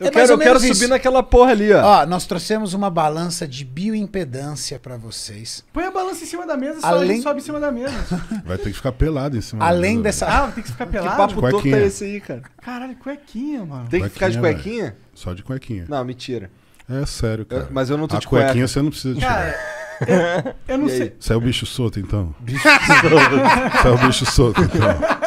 É eu é quero, eu quero subir naquela porra ali, ó. Ó, nós trouxemos uma balança de bioimpedância para vocês. Põe a balança em cima da mesa, Além... só sobe em cima da mesa. Vai ter que ficar pelado em cima Além da mesa. Além dessa. Ah, tem que ficar pelado. Que papo torto é esse aí, cara? Caralho, cuequinha, mano. Tem que ficar de cuequinha? Véio. Só de cuequinha. Não, mentira. É sério, cara. Eu, mas eu não tô a de cuequinha cueca. você não precisa tirar. Cara, eu, eu, não sei. Você é o bicho solto, então? Bicho solto. Você é o bicho solto, então.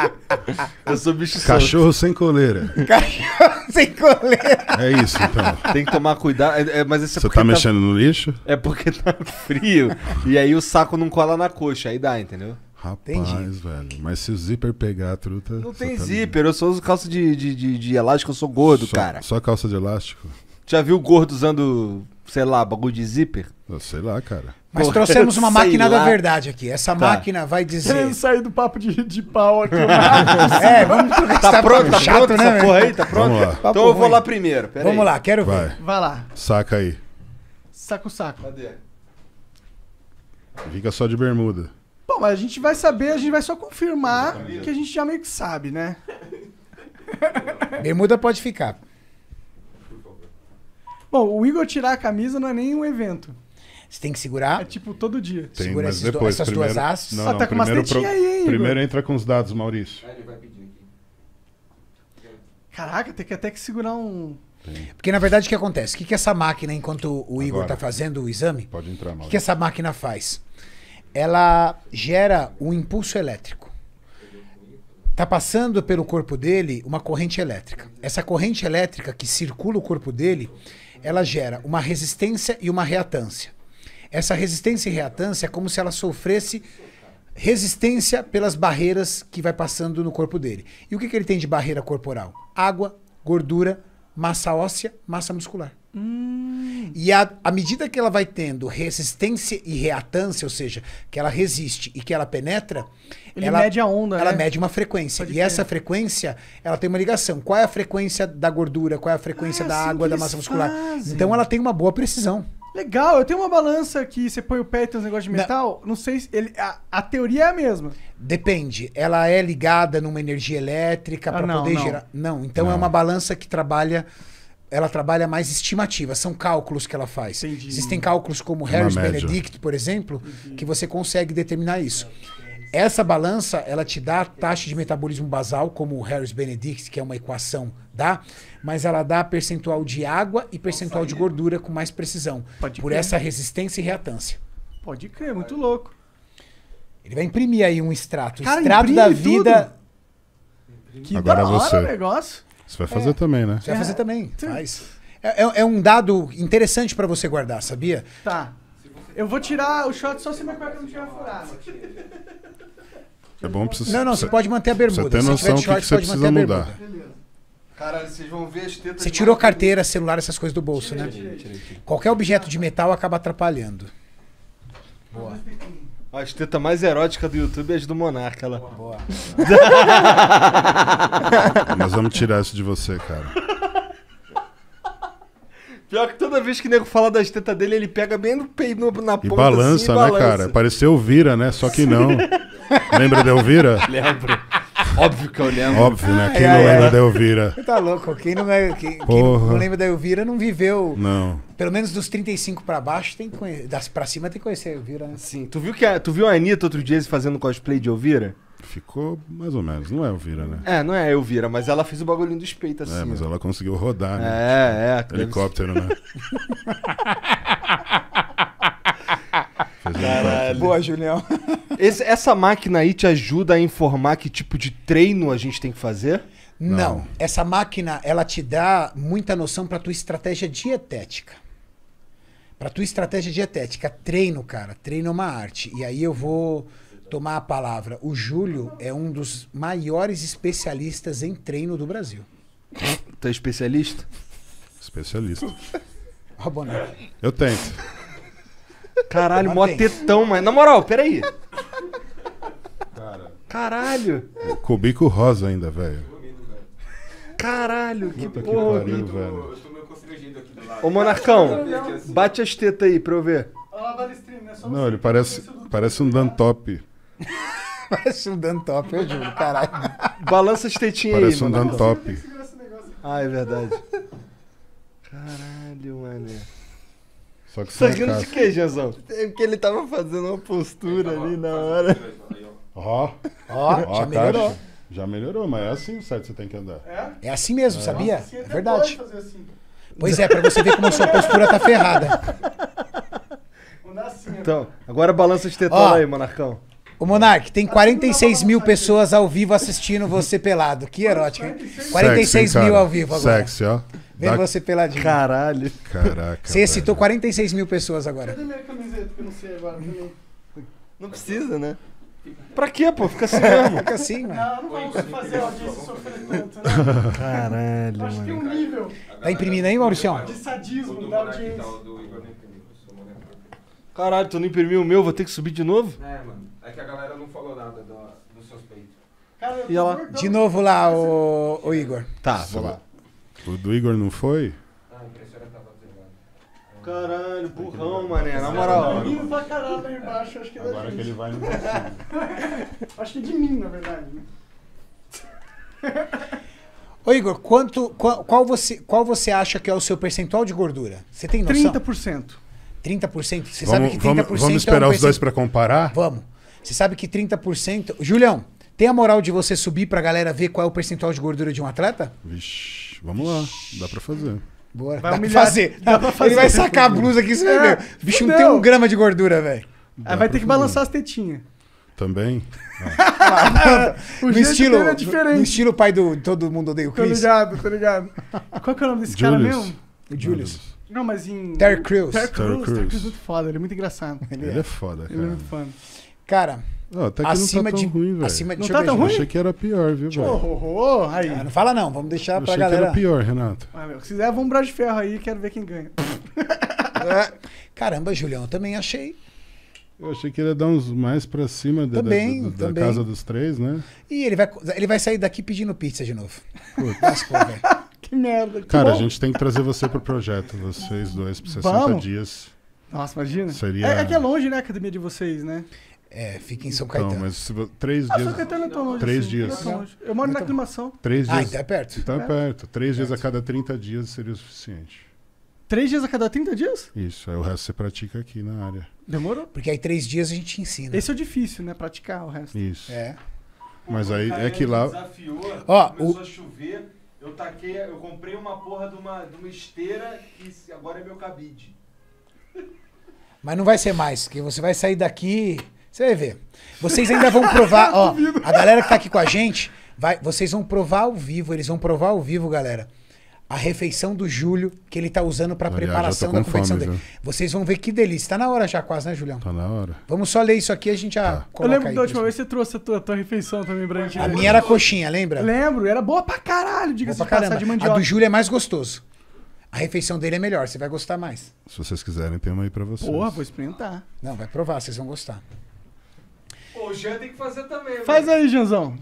eu sou bicho Cachorro sem coleira. Cachorro sem coleira. É isso, então. Tem que tomar cuidado. É, é, mas isso é Você tá, tá mexendo no lixo? É porque tá frio. e aí o saco não cola na coxa. Aí dá, entendeu? Rapaz, velho. Mas se o zíper pegar a truta. Não tem tá zíper, eu só uso calça de, de, de, de elástico, eu sou gordo, só, cara. Só calça de elástico? Já viu o gordo usando, sei lá, bagulho de zíper? sei lá, cara. Mas trouxemos uma máquina da verdade aqui. Essa Tá. máquina vai dizer. Querendo sair do papo de, de pau aqui. É, vamos trocar esse Tá pronto, tá chato, pronto né, essa porra aí? Tá pronto? Então eu vou lá primeiro, Vamos lá, quero ver. Vai, lá. saca aí. Saco, saco. Cadê? Fica só de bermuda. Bom, mas a gente vai saber, a gente vai só confirmar que a gente já meio que sabe, né? Bermuda pode ficar. Bom, o Igor tirar a camisa não é nem um evento. Você tem que segurar. É tipo todo dia. Tem, Segura mas depois, essas primeiro, duas hastes. Não, ah, não, ah, tá primeiro, pro, aí, primeiro entra com os dados, Maurício. Ah, ele vai pedir aqui. Caraca, tem que até que segurar um. Porque na verdade o que acontece? O que, que essa máquina, enquanto o Igor está fazendo o exame, pode entrar, Maurício. o que, que essa máquina faz? Ela gera um impulso elétrico. Está passando pelo corpo dele uma corrente elétrica. Essa corrente elétrica que circula o corpo dele ela gera uma resistência e uma reatância. Essa resistência e reatância é como se ela sofresse resistência pelas barreiras que vai passando no corpo dele. E o que, que ele tem de barreira corporal? Água, gordura, massa óssea, massa muscular. Hum. E à medida que ela vai tendo resistência e reatância, ou seja, que ela resiste e que ela penetra, Ele ela mede a onda. Ela né? mede uma frequência. Pode e ter. essa frequência, ela tem uma ligação. Qual é a frequência da gordura? Qual é a frequência ah, da assim água, da massa muscular? Então, fazem. Então ela tem uma boa precisão. Legal, eu tenho uma balança que você põe o pé e tem uns negócios de metal. Não, não sei se. Ele, a, a, teoria é a mesma. Depende. Ela é ligada numa energia elétrica ah, para poder não. gerar. Não, então é não. é uma balança que trabalha. Ela trabalha mais estimativa, são cálculos que ela faz. Entendi. Existem cálculos como Harris Benedict, por exemplo, Entendi. que você consegue determinar isso. Essa balança, ela te dá a taxa de metabolismo basal, como o Harris Benedict, que é uma equação Dá? Mas ela dá percentual de água e percentual Nossa, de é gordura com mais precisão. Pode por crer. essa resistência e reatância. Pode crer, muito louco. Ele vai imprimir aí um extrato. Cara, extrato da vida. Tudo. Que Agora da hora você. negócio. Você vai fazer é. também, né? Você vai fazer é. também. Faz. É, é, é, um dado interessante para você guardar, sabia? Tá. Eu vou tirar o shot só se minha cueca não tiver furada É bom pra você... Não, não, você pode manter a bermuda. Você tem noção do que, que você precisa mudar. Beleza. Caralho, vocês vão ver as tetas. Você tirou carteira, celular, essas coisas do bolso, tirei, né? Tirei, tirei, Qualquer objeto de metal acaba atrapalhando. Boa. É. As tetas mais eróticas do YouTube é as do Monarca lá. Boa. Nós vamos tirar isso de você, cara. Pior que toda vez que o nego fala das tetas dele, ele pega bem no peito, na ponta. Assim, e né, balança, né, cara? Pareceu Vira, né? Só que não. Lembra de Elvira? Lembro. Óbvio que eu lembro. Óbvio, né? Quem não lembra da Elvira? Tá louco. Quem não, é, quem, quem não lembra da Elvira não viveu. Não. Pelo menos dos 35 pra baixo, tem que Das pra cima tem que conhecer a Elvira, né? Sim. Tu viu, que a, tu viu a Anitta outro dia fazendo cosplay de Elvira? Ficou mais ou menos, não é Elvira, né? É, não é Elvira, mas ela fez o bagulhinho do espeito é, assim. É, mas ela conseguiu rodar, né? É, é. Tipo, helicóptero, né? Caralho. Boa, Julião. Esse, essa máquina aí te ajuda a informar que tipo de treino a gente tem que fazer? Não. Não. Essa máquina, ela te dá muita noção para tua estratégia dietética. Para tua estratégia dietética, treino, cara, treino é uma arte. E aí eu vou tomar a palavra. O Júlio é um dos maiores especialistas em treino do Brasil. Tu é especialista? Especialista. Ó, Boné. Eu tento. Caralho, mó tetão, mas. Na moral, peraí. Caralho! Cubico rosa ainda, velho. Caralho, que Puta porra. Que pariu, velho. Ô, Monarcão, bate as tetas aí pra eu ver. Né? Não, ele parece, parece um top. parece um Top, eu juro, caralho. Balança as tetinhas aí, Parece um dan top. Ah, é verdade. Caralho, mané. Só que tá Sangrando de que, Jezão? É porque ele tava fazendo uma postura ali na hora. Ó, ó, já melhorou. Já melhorou, mas é assim o site que você tem que andar. É? É assim mesmo, é. sabia? Nossa, é verdade. Assim. Pois é, pra você ver como a sua postura tá ferrada. Assim, então, agora balança de tetão aí, Monarcão. O Monark, tem 46 tá mil pessoas ao vivo assistindo você pelado. Que erótico, hein? 46 Sexy, mil ao vivo agora. Sexy, ó. Vem da... você peladinho. Caralho. Caraca. Você excitou 46 mil pessoas agora. Cadê minha camiseta que eu não sei agora? Não precisa, né? Pra quê, pô? Fica assim mesmo. Fica assim, mano. Não, não vamos fazer a audiência sofrer tanto, né? Caralho, Acho é mano. que tem um nível. Tá imprimindo aí, Maurício? De sadismo da tá, audiência. Caralho, tu não imprimiu o meu, vou ter que subir de novo? É, mano. É que a galera não falou nada do, do suspeito. Cara, eu tô De novo lá, o, o Igor. Tá, vou lá. O do Igor não foi? Caralho, burrão, mané, na moral. Lindo pra caralho lá embaixo, acho que é da Agora que ele vai no Acho que é de mim, na verdade. Né? Ô Igor, quanto, qual, qual você, qual você acha que é o seu percentual de gordura? Você tem noção? 30%. 30%? Você sabe que 30% vamos, vamos é um esperar os dois pra comparar? Vamos. Você sabe que 30%... Julião, tem a moral de você subir pra galera ver qual é o percentual de gordura de um atleta? Vixe, vamos lá, dá pra fazer. Bora. Vai dá Pra fazer. Dá pra fazer. Ele vai sacar a blusa aqui, você vai é. ver. O bicho não tem um grama de gordura, velho. Ah, vai ter que balançar as tetinhas. Também? Ah. o no estilo, é diferente. No estilo pai do Todo Mundo Odeia o Chris. Tô ligado, tô ligado. Qual que é o nome desse Julius. cara mesmo? O Julius. Não, mas em... Terry Crews. Terry Crews. Terry Crews é muito foda, ele é muito engraçado. Ele, ele é. é foda, cara. Ele é muito foda. Cara até que acima não tá tão de, ruim, velho. Acima de, não tá tão ruim? achei que era pior, viu, velho? Oh, oh, oh, aí. Ah, não fala não, vamos deixar pra galera. achei Que era pior, Renato. Ah, meu, se quiser, vamos braço de ferro aí, quero ver quem ganha. É. Caramba, Julião, eu também achei. Eu achei que ele ia dar uns mais pra cima da, também, da, da, da casa dos três, né? E ele vai, ele vai sair daqui pedindo pizza de novo. Desculpa, velho. que merda. Que Cara, bom. a gente tem que trazer você pro projeto, vocês dois, por 60 vamos? dias. Nossa, imagina. Seria... É, é que é longe, né, a academia de vocês, né? É, fica em São então, Não, Mas três ah, dias. São Caetano é tão longe. Três assim, dias. É longe. Eu moro então, na aclimação. Três ah, dias. Ah, então é perto. Então é perto. É perto. Três perto. dias a cada 30 dias seria o suficiente. Três dias a cada 30 dias? Isso, aí o resto você pratica aqui na área. Demorou? Porque aí três dias a gente ensina. Esse é o difícil, né? Praticar o resto. Isso. É. Mas aí é que lá. Desafiou, Ó, começou o... a chover, eu taquei, eu comprei uma porra de uma, de uma esteira que agora é meu cabide. Mas não vai ser mais, que você vai sair daqui você vai ver. Vocês ainda vão provar, ó. A galera que tá aqui com a gente, vai, vocês vão provar ao vivo, eles vão provar ao vivo, galera. A refeição do Júlio que ele tá usando para preparação da competição fome, dele. Já. Vocês vão ver que delícia. Tá na hora já quase, né, Julião? Tá na hora. Vamos só ler isso aqui a gente já tá. Eu lembro aí, da última vez que você trouxe a tua, tua refeição também pra gente. A né? minha era coxinha, lembra? Lembro, era boa pra caralho, diga-se de passar de mandioca. A do Júlio é mais gostoso. A refeição dele é melhor, você vai gostar mais. Se vocês quiserem, tem uma aí pra vocês. Porra, vou experimentar. Não, vai provar, vocês vão gostar. Pô, o Jean tem que fazer também. Faz mano. aí, Jeanzão.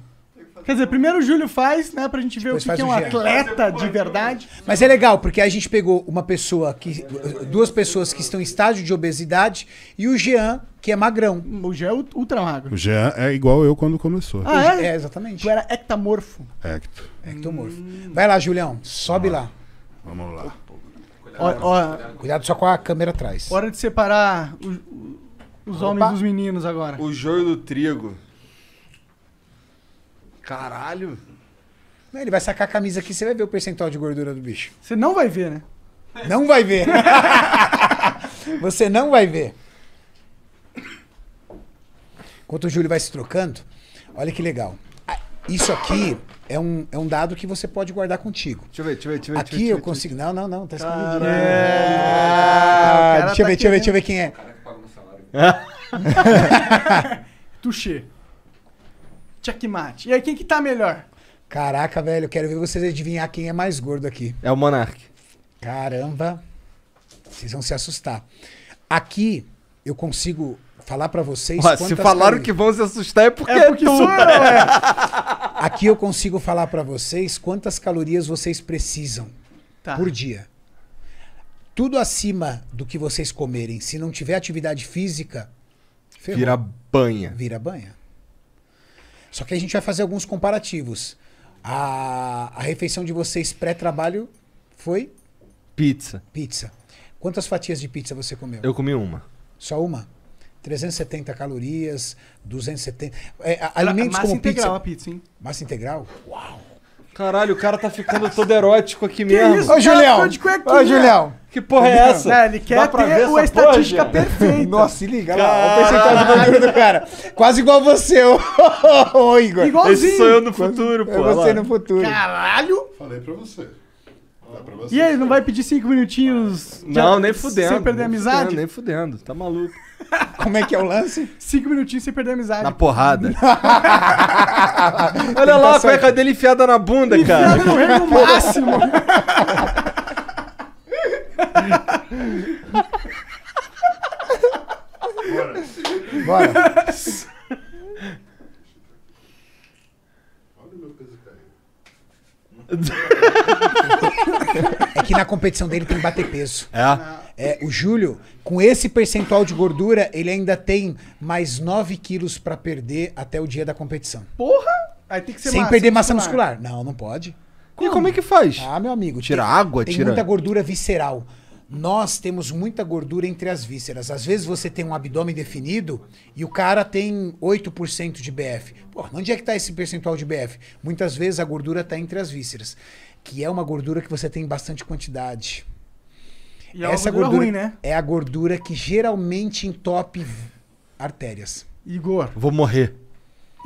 Quer dizer, primeiro o Júlio faz, né? Pra gente ver Depois o que, que é um atleta de verdade. Mas é legal, porque a gente pegou uma pessoa que. Duas pessoas que estão em estágio de obesidade e o Jean, que é magrão. O Jean é ultra magro. O Jean é igual eu quando começou. Ah, é? é exatamente. Tu era ectamorfo. Ecto. Ectomorfo. Vai lá, Julião. Sobe lá. Vamos lá. Ó, ó, cuidado só com a câmera atrás. Hora de separar o, os Opa. homens e os meninos agora. O joio do trigo. Caralho. ele vai sacar a camisa aqui, você vai ver o percentual de gordura do bicho. Você não vai ver, né? Não vai ver. você não vai ver. Enquanto o Júlio vai se trocando, olha que legal. Ah, isso aqui é um, é um dado que você pode guardar contigo. Deixa eu ver, deixa eu ver, deixa eu ver. Aqui deixa eu, ver, eu consigo. Não, não, não, tá escondido. Ah, deixa, eu tá ver, deixa eu ver, né? deixa eu ver quem é. Tuxê. Checkmate. E aí, quem que tá melhor? Caraca, velho, eu quero ver vocês adivinhar quem é mais gordo aqui. É o Monark. Caramba. Vocês vão se assustar. Aqui, eu consigo falar para vocês. se falaram calorias... que vão se assustar é porque é, porque é tu. Sou eu, é. Aqui eu consigo falar para vocês quantas calorias vocês precisam tá. por dia tudo acima do que vocês comerem, se não tiver atividade física, ferrou. vira banha. Vira banha. Só que a gente vai fazer alguns comparativos. A, a refeição de vocês pré-trabalho foi? Pizza. Pizza. Quantas fatias de pizza você comeu? Eu comi uma. Só uma? 370 calorias, 270. É, é, alimentos massa como integral, pizza. a pizza, hein? Massa integral? Uau! Caralho, o cara tá ficando todo erótico aqui mesmo. Isso, Ô, Julião! É ô, é? Julião! Que porra é tá essa? É, ele quer ter uma estatística porra, perfeita. Nossa, se liga lá. Olha o percentual do futuro do cara. Quase igual você, ô, ô, ô Igor. Igualzinho. Esse sou eu no futuro, pô. É você lá. no futuro. Caralho! Falei pra você. E aí, não vai pedir cinco minutinhos? Não, nem fudendo. Sem perder nem amizade? Fudendo, nem fudendo, tá maluco. Como é que é o lance? Cinco minutinhos sem perder amizade. Na porrada. Olha lá a cueca dele enfiada na bunda, enfiada cara. Correr no máximo. Bora. Bora. que na competição dele tem que bater peso. É. é o Júlio, com esse percentual de gordura, ele ainda tem mais 9 quilos para perder até o dia da competição. Porra! Aí tem que ser Sem massa, perder massa muscular. muscular. Não, não pode. Como? E como é que faz? Ah, meu amigo. Tira tem, água, tem tira. Tem muita gordura visceral. Nós temos muita gordura entre as vísceras. Às vezes você tem um abdômen definido e o cara tem 8% de BF. Pô, onde é que está esse percentual de BF? Muitas vezes a gordura está entre as vísceras que é uma gordura que você tem bastante quantidade. E é Essa é gordura, gordura ruim, né? é a gordura que geralmente entope artérias. Igor. Vou morrer.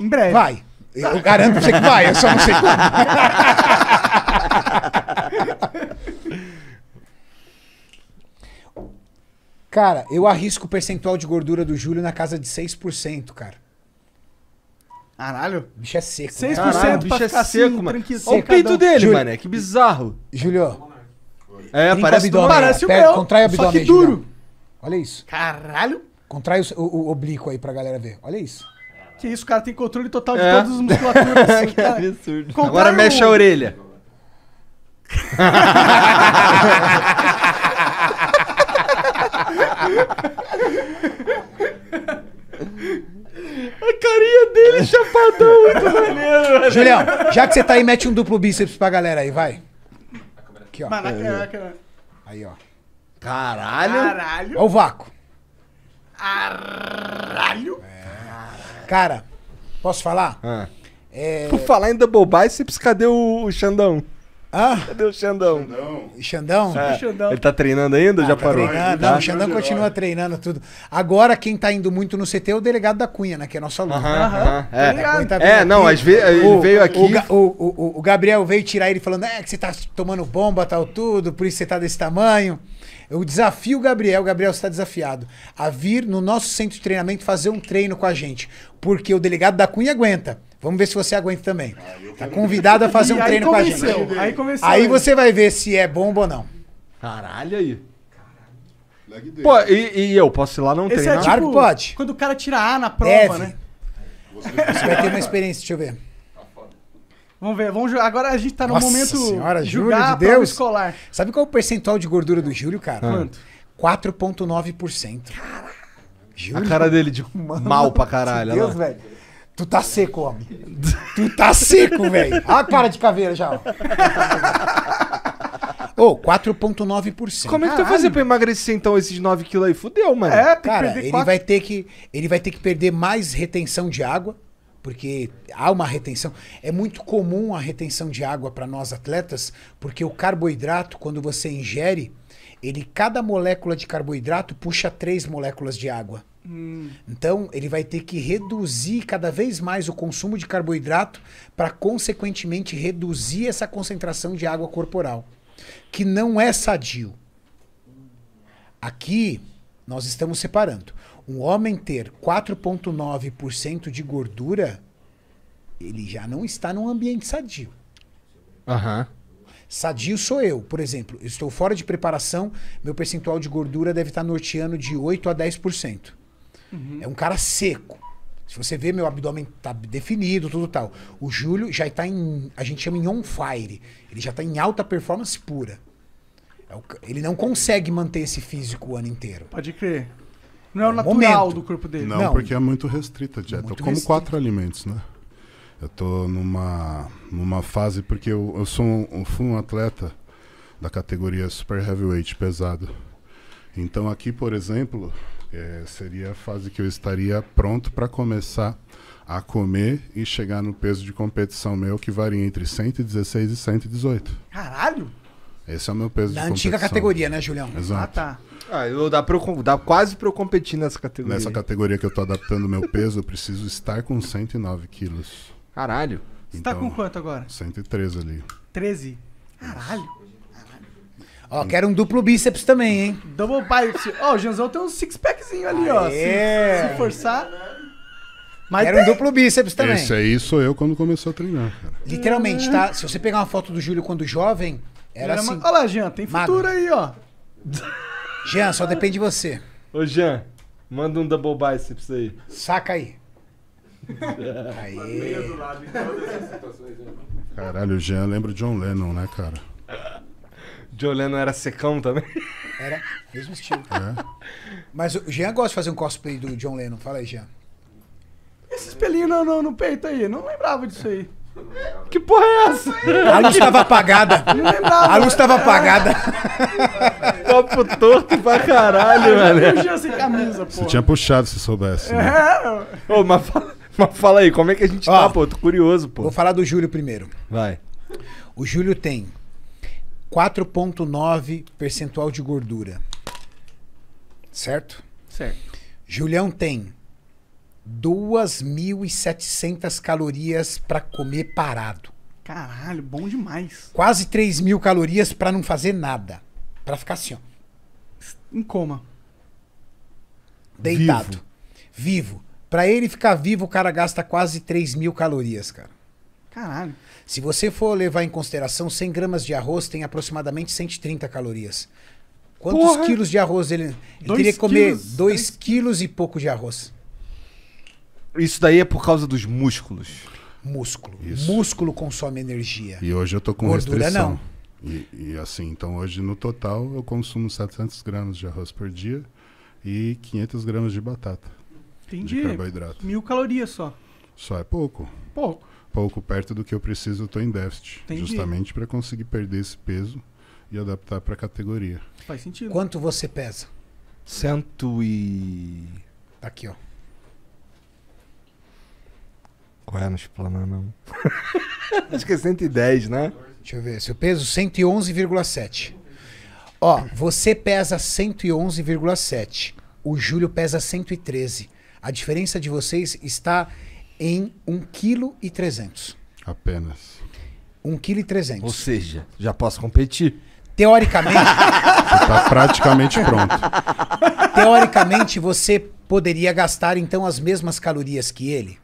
Em breve. Vai. Eu garanto pra você que vai, eu só não sei quando. cara, eu arrisco o percentual de gordura do Júlio na casa de 6%, cara. Caralho. bicho é seco. 6% né? bicho é seco, assim, mano. Olha o peito dele, Júlio... mano. Que bizarro. Júlio. É, Trinca parece, abdômen, parece o meu. Contrai o abdômen. Só que duro. Julião. Olha isso. Caralho. Contrai o, o, o, oblíquo aí pra galera ver. Olha isso. Que isso, o cara tem controle total de é. todas as musculaturas. que absurdo. Contrai Agora mexe a orelha. A carinha dele chapadão, muito maneiro, Julião, já que você tá aí, mete um duplo bíceps pra galera aí, vai. Aqui, ó. Mano, Aí, ó. Caralho. Caralho. Olha o vácuo. Caralho. É. Cara, posso falar? Ah. É... Por falar em double biceps, cadê o, o Xandão? Ah? Cadê o Xandão? Xandão? Xandão? É. Xandão. Ele tá treinando ainda ou ah, já tá parou? Treinando. Não, tá. o Xandão continua treinando tudo. Agora, quem tá indo muito no CT é o delegado da Cunha, né? Que é nosso aluno. Aham, É, tá é não, ele veio aqui. O, o, o, o, Gabriel veio tirar ele falando: é que você tá tomando bomba, tal, tudo, por isso você tá desse tamanho. Eu desafio o Gabriel, Gabriel está desafiado, a vir no nosso centro de treinamento fazer um treino com a gente. Porque o delegado da Cunha aguenta. Vamos ver se você aguenta também. Ah, tá convidado a fazer um treino com a gente. Aí, aí você vai ver se é bomba ou não. Caralho aí. Pô, e, e eu posso ir lá não Esse treinar? É, tipo, claro que tipo pode. Quando o cara tira A na prova, Deve. né? Você vai ter uma experiência, deixa eu ver. Tá vamos ver, vamos Agora a gente tá no Nossa momento senhora, julgar Júlio de Deus. escolar. Sabe qual é o percentual de gordura do Júlio, cara? Quanto? 4,9%. Caralho. Júlio? A cara dele de mal pra caralho. Deus, velho. Tu tá seco, homem. Tu tá seco, velho. Ah, cara de caveira já. Ô, oh, 4,9%. Como é que tu fazer pra emagrecer, então, esses 9 quilos aí? Fudeu, mano. É, tem cara, que perder ele, vai ter que, ele vai ter que perder mais retenção de água, porque há uma retenção. É muito comum a retenção de água para nós atletas, porque o carboidrato, quando você ingere, ele cada molécula de carboidrato puxa três moléculas de água. Então, ele vai ter que reduzir cada vez mais o consumo de carboidrato para, consequentemente, reduzir essa concentração de água corporal, que não é sadio. Aqui, nós estamos separando. Um homem ter 4,9% de gordura, ele já não está num ambiente sadio. Uhum. Sadio sou eu, por exemplo. Eu estou fora de preparação, meu percentual de gordura deve estar norteando de 8 a 10%. Uhum. É um cara seco. Se você vê, meu abdômen tá definido, tudo tal. O Júlio já está em. A gente chama em on fire. Ele já está em alta performance pura. É ele não consegue manter esse físico o ano inteiro. Pode crer. Não é o é natural momento. do corpo dele. Não, não, porque é muito restrita a dieta. eu como quatro alimentos, né? Eu tô numa, numa fase, porque eu, eu sou um, eu fui um atleta da categoria super heavyweight pesado. Então aqui, por exemplo, é, seria a fase que eu estaria pronto para começar a comer e chegar no peso de competição meu que varia entre 116 e 118. Caralho! Esse é o meu peso da de competição. Da antiga categoria, né, Julião? Exato. Ah, tá. Ah, eu dá, pra eu, dá quase pra eu competir nessa categoria. Nessa categoria que eu tô adaptando meu peso, eu preciso estar com 109 quilos. Caralho. Você então, tá com então, quanto agora? 113 ali. 13? Caralho. Ó, quero um duplo bíceps também, hein? Double bicep. Ó, o Janzão tem um six-packzinho ali, ó. Se, se forçar. Mas quero tem. um duplo bíceps também. Esse aí sou eu quando começou a treinar, cara. Literalmente, tá? Se você pegar uma foto do Júlio quando jovem, era, era assim. Olha lá, Jean, tem futuro aí, ó. Jean, só depende de você. Ô, Jean, manda um double bíceps aí. Saca aí. Aê. Caralho, o Jean lembra o John Lennon, né, cara? John Lennon era secão também? Era, mesmo estilo. É. Mas o Jean gosta de fazer um cosplay do John Lennon. Fala aí, Jean. Esses pelinhos no, no, no peito aí, não lembrava disso aí. Que porra é essa? A luz tava apagada. A luz tava apagada. Copo torto pra caralho, velho. Eu sem camisa, Você tinha puxado se soubesse. Né? É. Ô, mas, fala, mas fala aí, como é que a gente Ó, tá, pô? Tô curioso, pô. Vou falar do Júlio primeiro. Vai. O Júlio tem 4,9 percentual de gordura. Certo? Certo. Julião tem 2.700 calorias para comer parado. Caralho, bom demais. Quase 3.000 calorias para não fazer nada. Para ficar assim, ó. Em coma. Deitado. Vivo. vivo. Para ele ficar vivo, o cara gasta quase 3.000 calorias, cara. Caralho. Se você for levar em consideração, 100 gramas de arroz tem aproximadamente 130 calorias. Quantos Porra. quilos de arroz ele, ele teria que comer? 2 quilos e pouco de arroz. Isso daí é por causa dos músculos. Músculo. Isso. Músculo consome energia. E hoje eu tô com Gordura, restrição. Não. E, e, assim, então hoje no total eu consumo 700 gramas de arroz por dia e 500 gramas de batata. Entendi. De carboidrato. Mil calorias só. Só é pouco. Pouco pouco perto do que eu preciso, estou em déficit. Entendi. Justamente para conseguir perder esse peso e adaptar para a categoria. Faz sentido. Quanto você pesa? Cento e. Tá aqui, ó. Qual é? Não explanar, não. Acho que é 110, né? Deixa eu ver. Seu peso, 111,7. Ó, você pesa 111,7. O Júlio pesa 113. A diferença de vocês está em 1,3 kg. Apenas. 1,3 kg. Ou seja, já posso competir. Teoricamente. Está praticamente pronto. Teoricamente, você poderia gastar então as mesmas calorias que ele?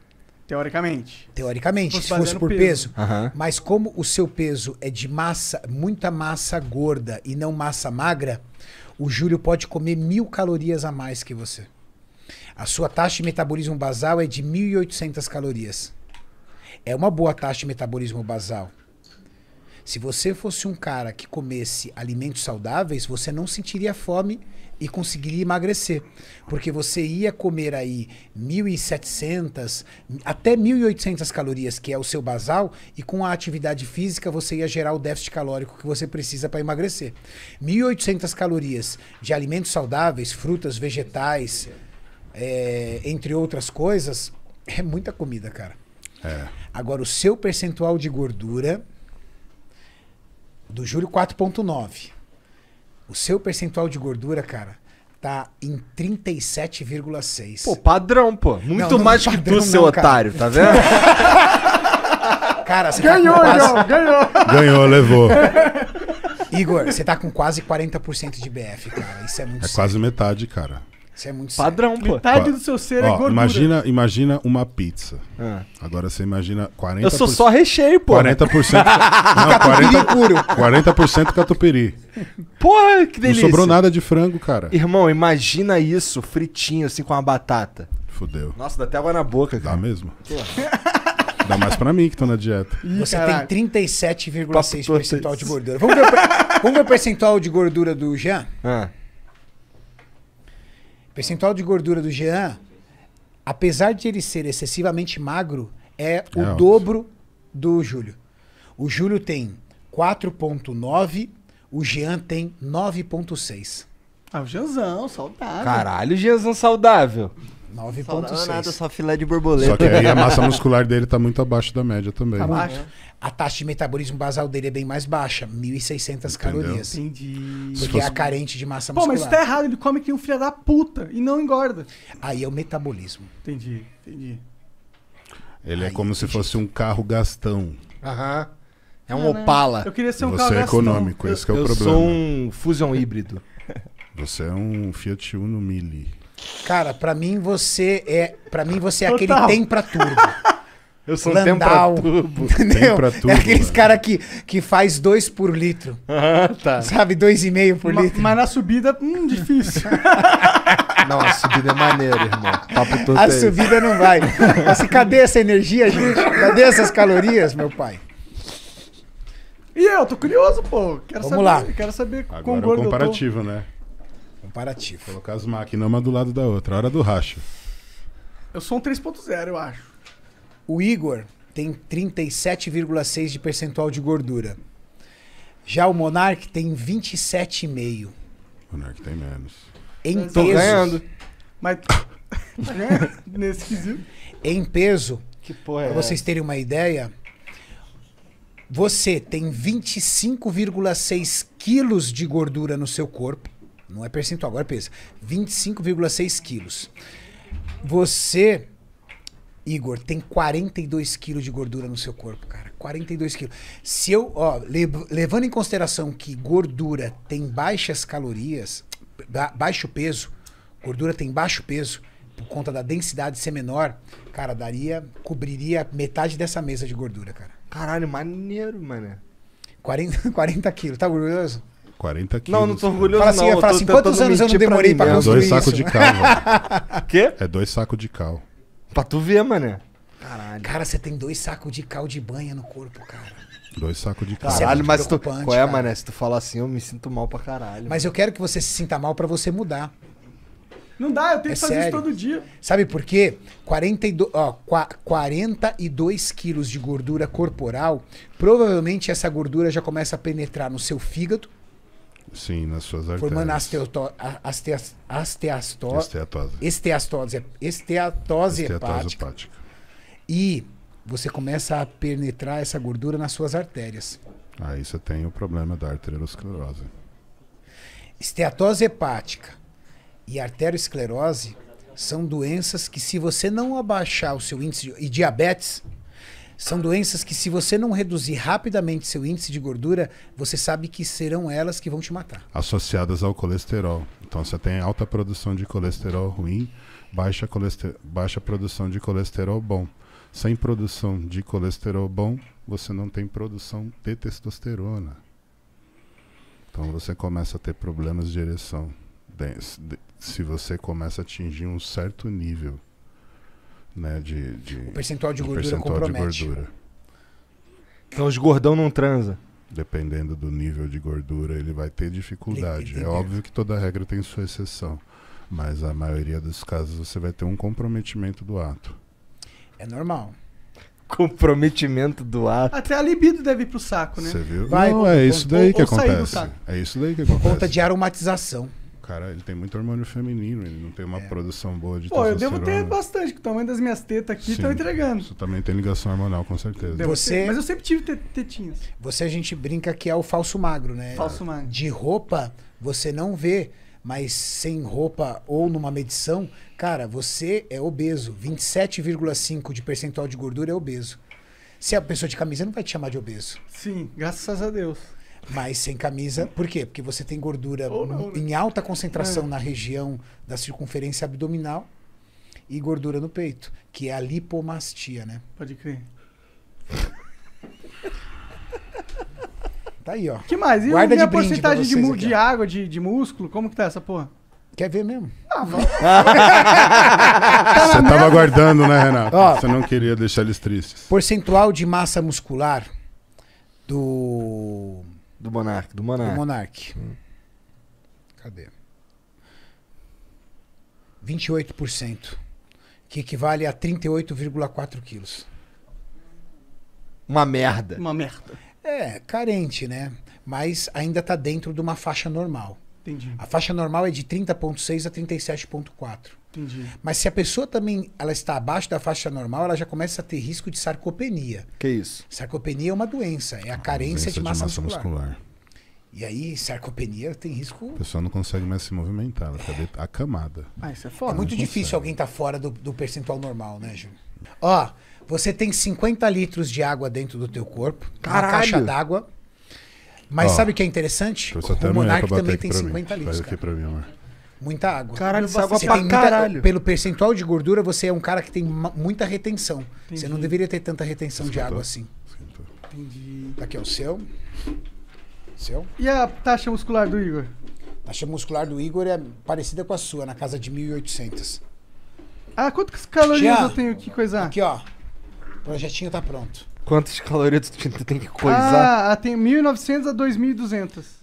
Teoricamente. Teoricamente, se fosse por peso. peso. Uhum. Mas como o seu peso é de massa, muita massa gorda e não massa magra, o Júlio pode comer mil calorias a mais que você. A sua taxa de metabolismo basal é de 1.800 calorias. É uma boa taxa de metabolismo basal. Se você fosse um cara que comesse alimentos saudáveis, você não sentiria fome e conseguiria emagrecer. Porque você ia comer aí 1.700 até 1.800 calorias, que é o seu basal, e com a atividade física você ia gerar o déficit calórico que você precisa para emagrecer. 1.800 calorias de alimentos saudáveis, frutas, vegetais, é, entre outras coisas, é muita comida, cara. É. Agora, o seu percentual de gordura do Júlio 4.9. O seu percentual de gordura, cara, tá em 37,6. Pô, padrão, pô. Muito não, não mais que tu, não, seu cara. otário, tá vendo? cara, você tá ganhou, tá quase... ganhou, ganhou. Ganhou, levou. Igor, você tá com quase 40% de BF, cara. Isso é muito É sério. quase metade, cara. Isso é muito Padrão, sério. pô. Metade do seu ser é ó, é gordura. Imagina, imagina uma pizza. Ah. Agora você imagina 40%. Eu sou só recheio, pô. 40%. não, 40 puro. 40% catupiry. Porra, que delícia. Não sobrou nada de frango, cara. Irmão, imagina isso fritinho, assim, com uma batata. Fudeu. Nossa, dá até água na boca, cara. Dá mesmo. dá mais pra mim que tô na dieta. Você caralho. tem 37,6% de gordura. Vamos ver, vamos ver o percentual de gordura do Jean? Ah percentual de gordura do Jean, apesar de ele ser excessivamente magro, é o é dobro do Júlio. O Júlio tem 4,9, o Jean tem 9,6. Ah, o Jeanzão, saudável. Caralho, o Jeanzão saudável. 9,6. nada, só filé de borboleta. Só que aí a massa muscular dele está muito abaixo da média também. Tá abaixo. Né? A taxa de metabolismo basal dele é bem mais baixa, 1.600 calorias. Entendi. Porque é fosse... é carente de massa muscular. Pô, mas tá errado, ele come que um filho da puta e não engorda. Aí é o metabolismo. Entendi, entendi. Ele é aí, é como entendi. se fosse um carro gastão. Aham. É um Opala. Né? Eu queria ser um Você carro é gastão. econômico, eu, esse é o problema. Eu sou um Fusion híbrido. Você é um Fiat Uno Mille. Cara, pra mim você é. para mim você é Total. aquele tem pra turbo. Eu sou Landau, tem pra tubo. Entendeu? Pra tubo, é aqueles caras que, que faz dois por litro. Ah, tá. Sabe, dois e meio por Ma, litro. Mas na subida, hum, difícil. Não, a subida é maneira, irmão. Papo todo a subida não vai. Mas cadê essa energia, gente? Cadê essas calorias, meu pai? E eu, tô curioso, pô. Quero Vamos saber, lá. Quero saber Agora com é o gordo comparativo, né? Comparativo. Colocar as máquinas uma do lado da outra, hora do racho. Eu sou um 3.0, eu acho. O Igor tem 37,6 de percentual de gordura. Já o Monark tem 27,5. O Monark tem menos. Em Mas peso. Ganhando. Mas nesse quesito. Em peso, que porra é pra vocês terem uma ideia, você tem 25,6 quilos de gordura no seu corpo não é percentual, agora pensa, 25,6 quilos. Você, Igor, tem 42 quilos de gordura no seu corpo, cara. 42 quilos. Se eu, ó, levando em consideração que gordura tem baixas calorias, ba baixo peso, gordura tem baixo peso, por conta da densidade ser menor, cara, daria, cobriria metade dessa mesa de gordura, cara. Caralho, maneiro, mano. 40, 40 quilos, tá orgulhoso? 40 quilos. Não, não tô orgulhoso não. Fala assim, é, fala assim quantos anos eu não demorei pra, pra construir isso? É dois sacos de cal. Quê? É dois sacos de cal. Pra tu ver, mané. Caralho. Cara, você tem dois sacos de cal de banha no corpo, cara. Dois sacos de cal caralho é mas tu, qual é, cara? mané? Se tu falar assim, eu me sinto mal pra caralho. Mas eu quero que você se sinta mal pra você mudar. Não dá, eu tenho é que fazer sério. isso todo dia. Sabe por quê? 42, ó, 42 quilos de gordura corporal, provavelmente essa gordura já começa a penetrar no seu fígado, Sim, nas suas artérias. Formando asteato, esteatose. Esteatose, esteatose, esteatose hepática. hepática. E você começa a penetrar essa gordura nas suas artérias. Aí você tem o problema da arteriosclerose. Esteatose hepática e arteriosclerose são doenças que se você não abaixar o seu índice de, e diabetes, são doenças que, se você não reduzir rapidamente seu índice de gordura, você sabe que serão elas que vão te matar. Associadas ao colesterol. Então, você tem alta produção de colesterol ruim, baixa, colesterol, baixa produção de colesterol bom. Sem produção de colesterol bom, você não tem produção de testosterona. Então, você começa a ter problemas de ereção. Se você começa a atingir um certo nível né? De, de o percentual de gordura percentual compromete. De gordura. Então os gordão não transa. Dependendo do nível de gordura, ele vai ter dificuldade. É óbvio que toda regra tem sua exceção, mas a maioria dos casos você vai ter um comprometimento do ato. É normal comprometimento do ato. Até a libido deve ir pro saco, né? Você viu? Vai, não, é isso daí ou, que ou acontece. É isso daí que acontece. Conta de aromatização cara ele tem muito hormônio feminino, ele não tem uma é. produção boa de Pô, eu devo ter bastante, que o tamanho das minhas tetas aqui estão entregando. Isso também tem ligação hormonal, com certeza. você, mas eu sempre tive tetinhas. Você a gente brinca que é o falso magro, né? Falso magro. De roupa, você não vê, mas sem roupa ou numa medição, cara, você é obeso. 27,5% de percentual de gordura é obeso. Se é a pessoa de camisa, não vai te chamar de obeso. Sim, graças a Deus. Mas sem camisa, por quê? Porque você tem gordura não, né? em alta concentração é. na região da circunferência abdominal e gordura no peito, que é a lipomastia, né? Pode crer. Tá aí, ó. Que mais? E, Guarda e a porcentagem de, de água, de, de músculo? Como que tá essa porra? Quer ver mesmo? Ah, vamos. Você tá tava aguardando, né, Renato? Ó, Você não queria deixar eles tristes. porcentual de massa muscular do do Monark, do Monark. Do Monark. Hum. Cadê? 28%, que equivale a 38,4 quilos. Uma merda. Uma merda. É, carente, né? Mas ainda tá dentro de uma faixa normal. Entendi. A faixa normal é de 30,6 a 37,4. Entendi. Mas se a pessoa também ela está abaixo da faixa normal, ela já começa a ter risco de sarcopenia. Que isso? Sarcopenia é uma doença, é a ah, carência de massa, de massa muscular. muscular. E aí, sarcopenia tem risco. A pessoa não consegue mais se movimentar, ela fica é. acamada. Ah, isso é foda. É muito difícil alguém estar tá fora do, do, percentual normal, né, Júlio? Ó, você tem 50 litros de água dentro do teu corpo, Caralho. uma caixa d'água. Mas sabe o que é interessante? O Monark também tem 50 litros. aqui mim, amor. Muita água. Caralho, é água pra muita, Pelo percentual de gordura, você é um cara que tem muita retenção. Entendi. Você não deveria ter tanta retenção Esquentou. de água assim. Entendi. Aqui é o seu. Seu. E a taxa muscular do Igor? A taxa muscular do Igor é parecida com a sua, na casa de 1.800. Ah, quantas calorias eu tenho que coisar? Aqui, ó. O projetinho tá pronto. Quantas calorias tu tem que coisar? Ah, tem 1.900 a 2.200.